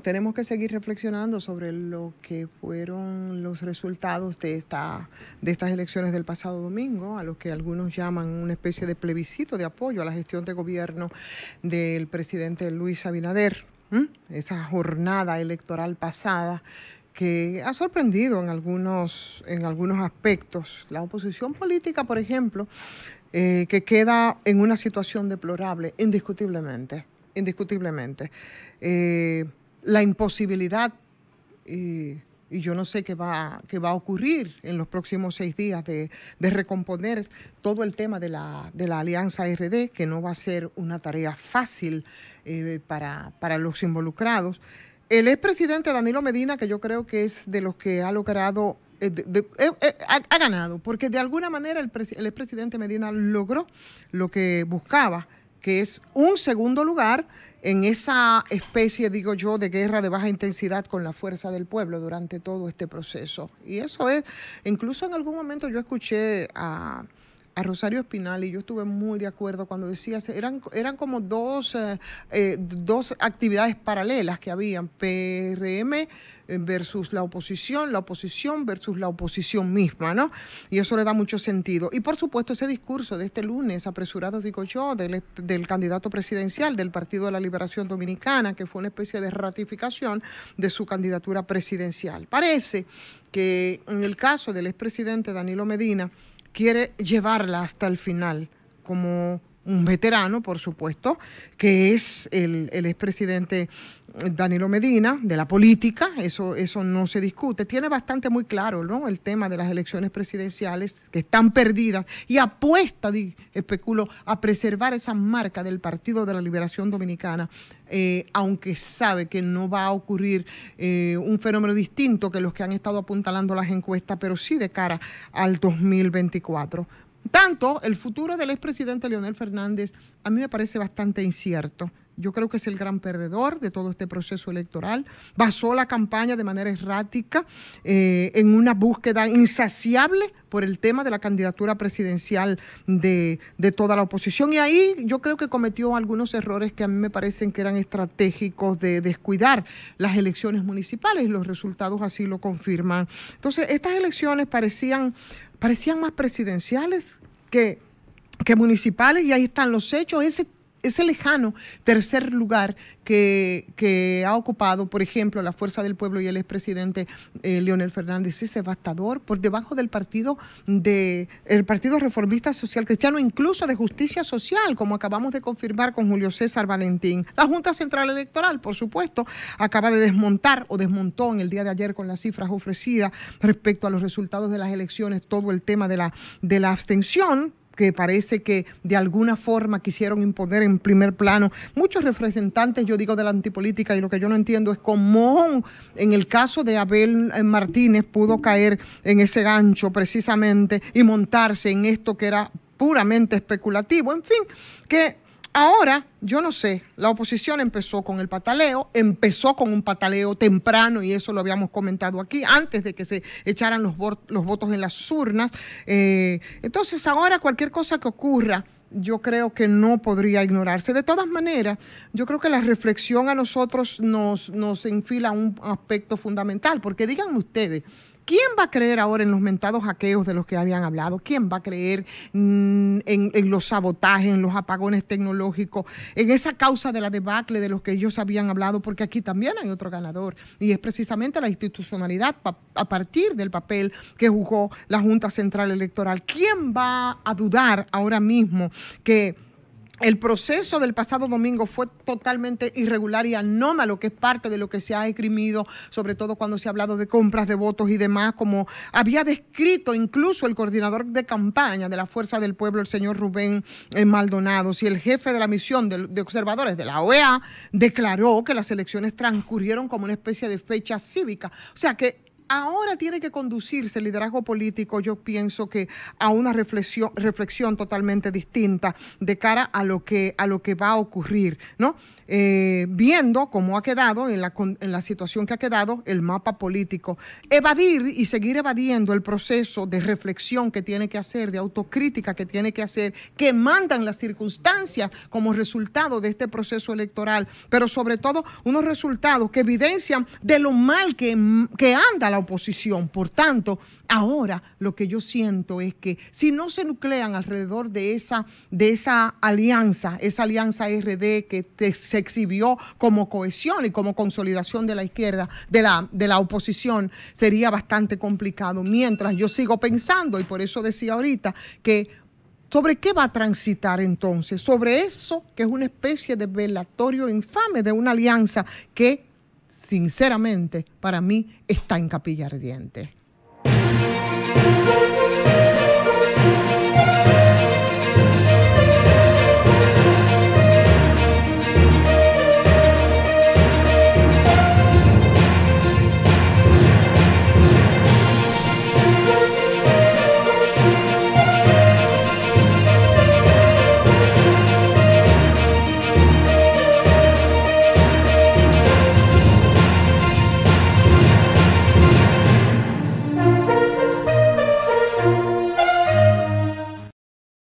tenemos que seguir reflexionando sobre lo que fueron los resultados de, esta, de estas elecciones del pasado domingo, a lo que algunos llaman una especie de plebiscito de apoyo a la gestión de gobierno del presidente Luis Abinader, esa jornada electoral pasada que ha sorprendido en algunos, en algunos aspectos. La oposición política, por ejemplo, eh, que queda en una situación deplorable, indiscutiblemente, indiscutiblemente. Eh, la imposibilidad, eh, y yo no sé qué va, qué va a ocurrir en los próximos seis días, de, recomponer todo el tema de la, alianza RD, que no va a ser una tarea fácil eh, para, los involucrados. El expresidente Danilo Medina, que yo creo que es de los que ha logrado eh, ha, ganado, porque de alguna manera el, presidente el expresidente Medina logró lo que buscaba, que es un segundo lugar en esa especie, digo yo, de guerra de baja intensidad con la fuerza del pueblo durante todo este proceso. Y eso es, incluso en algún momento yo escuché a a Rosario Espinal y yo estuve muy de acuerdo cuando decías, eran, eran como dos, eh, eh, actividades paralelas que habían, PRM eh, versus la oposición, la oposición versus la oposición misma, ¿no? Y eso le da mucho sentido. Y por supuesto ese discurso de este lunes, apresurado, digo yo, del, del candidato presidencial del Partido de la Liberación Dominicana, que fue una especie de ratificación de su candidatura presidencial. Parece que en el caso del expresidente Danilo Medina, quiere llevarla hasta el final, como un veterano, por supuesto, que es el, expresidente Danilo Medina, de la política, eso, eso no se discute. Tiene bastante muy claro el tema de las elecciones presidenciales que están perdidas y apuesta, especulo, a preservar esa marca del Partido de la Liberación Dominicana, eh, aunque sabe que no va a ocurrir eh, un fenómeno distinto que los que han estado apuntalando las encuestas, pero sí de cara al 2024. Tanto el futuro del expresidente Leonel Fernández a mí me parece bastante incierto yo creo que es el gran perdedor de todo este proceso electoral. Basó la campaña de manera errática eh, en una búsqueda insaciable por el tema de la candidatura presidencial de, toda la oposición. Y ahí yo creo que cometió algunos errores que a mí me parecen que eran estratégicos de descuidar las elecciones municipales y los resultados así lo confirman. Entonces, estas elecciones parecían, parecían más presidenciales que que municipales, y ahí están los hechos, ese ese lejano tercer lugar que, ha ocupado, por ejemplo, la Fuerza del Pueblo y el expresidente eh, Leonel Fernández es devastador por debajo del partido de el Partido Reformista Social Cristiano, incluso de Justicia Social, como acabamos de confirmar con Julio César Valentín. La Junta Central Electoral, por supuesto, acaba de desmontar o desmontó en el día de ayer con las cifras ofrecidas respecto a los resultados de las elecciones todo el tema de la, de la abstención que parece que de alguna forma quisieron imponer en primer plano. Muchos representantes, yo digo, de la antipolítica y lo que yo no entiendo es cómo en el caso de Abel eh, Martínez pudo caer en ese gancho precisamente y montarse en esto que era puramente especulativo. En fin, que Ahora, yo no sé, la oposición empezó con el pataleo, empezó con un pataleo temprano y eso lo habíamos comentado aquí, antes de que se echaran los, votos en las urnas. Eh, entonces, ahora cualquier cosa que ocurra, yo creo que no podría ignorarse. De todas maneras, yo creo que la reflexión a nosotros nos, nos enfila un aspecto fundamental, porque díganme ustedes, ¿Quién va a creer ahora en los mentados hackeos de los que habían hablado? ¿Quién va a creer mm, en, en, los sabotajes, en los apagones tecnológicos, en esa causa de la debacle de los que ellos habían hablado? Porque aquí también hay otro ganador y es precisamente la institucionalidad a partir del papel que jugó la Junta Central Electoral. ¿Quién va a dudar ahora mismo que el proceso del pasado domingo fue totalmente irregular y anómalo, que es parte de lo que se ha esgrimido, sobre todo cuando se ha hablado de compras de votos y demás, como había descrito incluso el coordinador de campaña de la Fuerza del Pueblo, el señor Rubén eh, Maldonado, y el jefe de la misión de, de observadores de la OEA declaró que las elecciones transcurrieron como una especie de fecha cívica. O sea que ahora tiene que conducirse el liderazgo político, yo pienso que a una reflexión, reflexión totalmente distinta de cara a lo que, a lo que va a ocurrir, ¿no? Eh, viendo cómo ha quedado, en la, situación que ha quedado, el mapa político. Evadir y seguir evadiendo el proceso de reflexión que tiene que hacer, de autocrítica que tiene que hacer, que mandan las circunstancias como resultado de este proceso electoral, pero sobre todo unos resultados que evidencian de lo mal que anda la oposición. Por tanto, ahora lo que yo siento es que si no se nuclean alrededor de esa, de esa alianza, esa alianza RD que se exhibió como cohesión y como consolidación de la izquierda, de la, de la oposición, sería bastante complicado. Mientras yo sigo pensando, y por eso decía ahorita, que ¿Sobre qué va a transitar entonces? Sobre eso, que es una especie de velatorio infame de una alianza que sinceramente, para mí está en capilla ardiente.